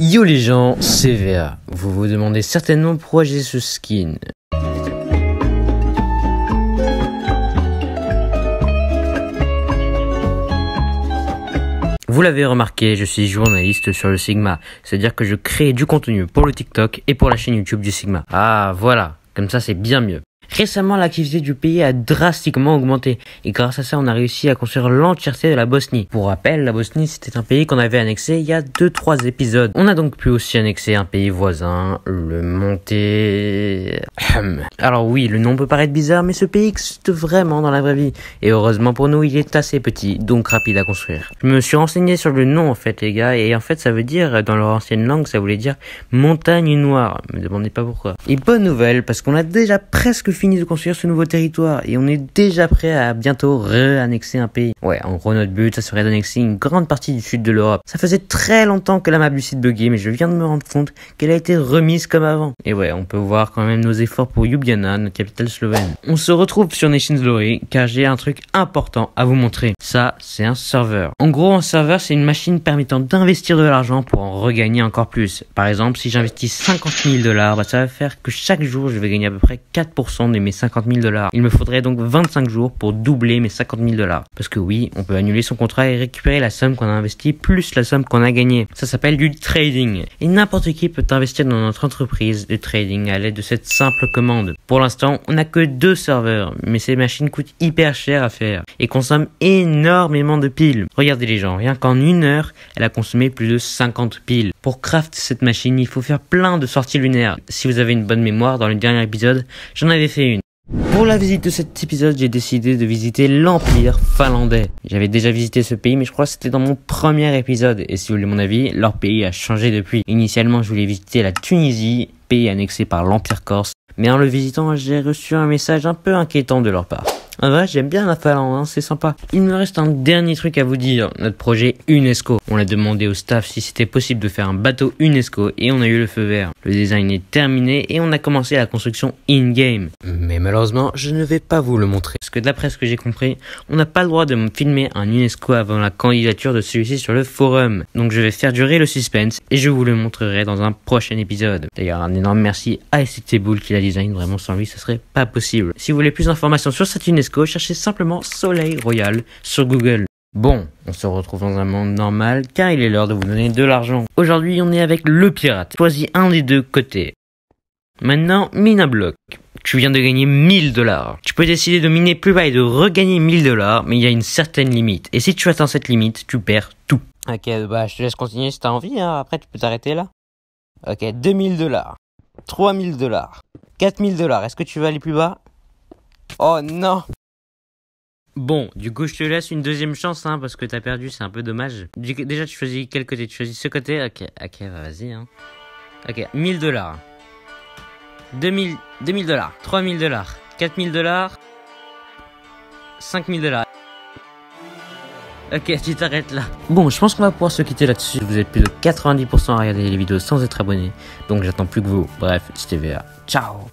Yo les gens, c'est VA. Vous vous demandez certainement pourquoi j'ai ce skin. Vous l'avez remarqué, je suis journaliste sur le Sigma, c'est-à-dire que je crée du contenu pour le TikTok et pour la chaîne YouTube du Sigma. Ah voilà, comme ça c'est bien mieux. Récemment, l'activité du pays a drastiquement augmenté et grâce à ça, on a réussi à construire l'entièreté de la Bosnie. Pour rappel, la Bosnie, c'était un pays qu'on avait annexé il y a 2-3 épisodes. On a donc pu aussi annexer un pays voisin, le Monté... Alors oui, le nom peut paraître bizarre, mais ce pays existe vraiment dans la vraie vie. Et heureusement pour nous, il est assez petit, donc rapide à construire. Je me suis renseigné sur le nom en fait, les gars, et en fait, ça veut dire, dans leur ancienne langue, ça voulait dire montagne noire. Me demandez pas pourquoi. Et bonne nouvelle, parce qu'on a déjà presque fini de construire ce nouveau territoire et on est déjà prêt à bientôt réannexer un pays. Ouais, en gros, notre but, ça serait d'annexer une grande partie du sud de l'Europe. Ça faisait très longtemps que la map du site buggait, mais je viens de me rendre compte qu'elle a été remise comme avant. Et ouais, on peut voir quand même nos efforts pour Ljubljana, notre capitale slovène. On se retrouve sur Nations Glory, car j'ai un truc important à vous montrer. Ça, c'est un serveur. En gros, un serveur, c'est une machine permettant d'investir de l'argent pour en regagner encore plus. Par exemple, si j'investis 50 000 dollars, bah, ça va faire que chaque jour, je vais gagner à peu près 4% et mes 50 000 dollars. Il me faudrait donc 25 jours pour doubler mes 50 000 dollars. Parce que oui, on peut annuler son contrat et récupérer la somme qu'on a investie plus la somme qu'on a gagnée. Ça s'appelle du trading. Et n'importe qui peut investir dans notre entreprise de trading à l'aide de cette simple commande. Pour l'instant, on n'a que deux serveurs, mais ces machines coûtent hyper cher à faire et consomment énormément de piles. Regardez les gens, rien qu'en une heure, elle a consommé plus de 50 piles. Pour craft cette machine, il faut faire plein de sorties lunaires. Si vous avez une bonne mémoire, dans le dernier épisode, j'en avais fait pour la visite de cet épisode, j'ai décidé de visiter l'Empire finlandais. J'avais déjà visité ce pays, mais je crois que c'était dans mon premier épisode. Et si vous voulez mon avis, leur pays a changé depuis. Initialement, je voulais visiter la Tunisie, pays annexé par l'Empire corse. Mais en le visitant, j'ai reçu un message un peu inquiétant de leur part. En ah vrai, j'aime bien la Finlande, hein, c'est sympa. Il me reste un dernier truc à vous dire. Notre projet UNESCO. On a demandé au staff si c'était possible de faire un bateau UNESCO et on a eu le feu vert. Le design est terminé et on a commencé la construction in-game. Mais malheureusement, je ne vais pas vous le montrer que d'après ce que j'ai compris, on n'a pas le droit de me filmer un UNESCO avant la candidature de celui-ci sur le forum. Donc je vais faire durer le suspense et je vous le montrerai dans un prochain épisode. D'ailleurs, un énorme merci à SCT Bull qui la design, vraiment sans lui, ça serait pas possible. Si vous voulez plus d'informations sur cette UNESCO, cherchez simplement Soleil Royal sur Google. Bon, on se retrouve dans un monde normal car il est l'heure de vous donner de l'argent. Aujourd'hui, on est avec le pirate. Choisis un des deux côtés. Maintenant, mina block tu viens de gagner 1000 dollars. Tu peux décider de miner plus bas et de regagner 1000 dollars, mais il y a une certaine limite. Et si tu atteins cette limite, tu perds tout. Ok, bah je te laisse continuer si t'as envie, hein. après tu peux t'arrêter là. Ok, 2000 dollars, 3000 dollars, 4000 dollars, est-ce que tu veux aller plus bas Oh non Bon, du coup, je te laisse une deuxième chance, hein, parce que t'as perdu, c'est un peu dommage. déjà, tu choisis quel côté Tu choisis ce côté Ok, ok, bah, vas-y, hein. Ok, 1000 dollars. 2000 dollars, 3000 dollars, 4000 dollars, 5000 dollars. Ok, tu t'arrêtes là. Bon, je pense qu'on va pouvoir se quitter là-dessus. Vous êtes plus de 90% à regarder les vidéos sans être abonné. Donc j'attends plus que vous. Bref, c'était VA. Ciao